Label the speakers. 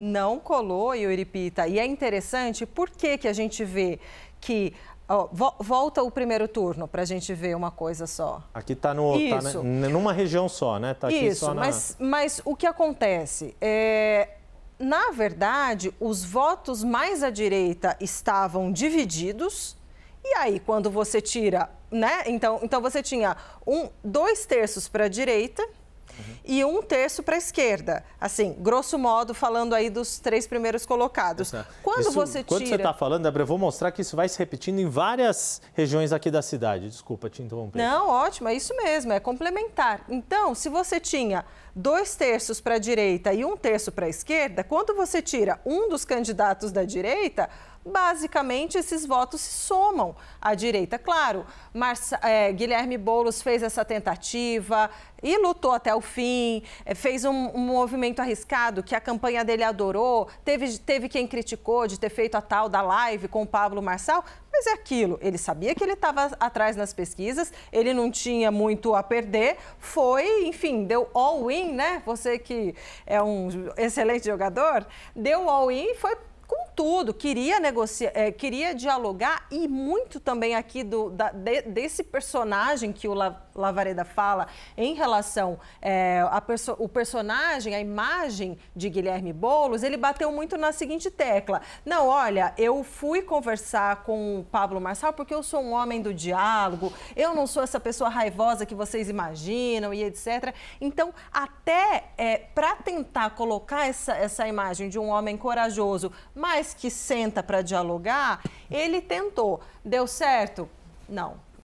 Speaker 1: não colou, Euripita. E é interessante, por que, que a gente vê que. vo volta o primeiro turno para a gente ver uma coisa só.
Speaker 2: Aqui está no, tá numa região só, né? Tá Isso, só na... mas,
Speaker 1: mas o que acontece? É, na verdade, os votos mais à direita estavam divididos. E aí, quando você tira, né? Então, então você tinha um, dois terços para a direita uhum. e um terço para a esquerda. Assim, grosso modo, falando aí dos três primeiros colocados. quando isso, você tira... Quando você está
Speaker 2: falando, Débora, eu vou mostrar que isso vai se repetindo em várias regiões aqui da cidade. Desculpa te interromper.
Speaker 1: Não, ótimo, é isso mesmo, é complementar. Então, se você tinha dois terços para a direita e um terço para a esquerda, quando você tira um dos candidatos da direita, basicamente esses votos se somam à direita. Claro, Marcia, é, eh, Guilherme Boulos fez essa tentativa, e lutou até o fim, eh, fez um, um, movimento arriscado que a campanha dele adorou, teve, teve quem criticou de ter feito a tal da live com o Pablo Marçal, mas é aquilo, ele sabia que ele estava atrás nas pesquisas, ele não tinha muito a perder, foi, enfim, deu all-in, né? Você que é um excelente jogador, deu all-in e foi com tudo, queria negociar, é, eh, queria dialogar e muito também aqui do, da, de, desse personagem que o La, Lavareda fala em relação é, a perso, o personagem, a imagem de Guilherme Bolos, ele bateu muito na seguinte tecla. Não, olha, eu fui conversar com o Pablo Marçal porque eu sou um homem do diálogo, eu não sou essa pessoa raivosa que vocês imaginam e etc. Então, até é, eh, para tentar colocar essa, essa imagem de um homem corajoso, mas que senta para dialogar, ele tentou. Deu certo? Não.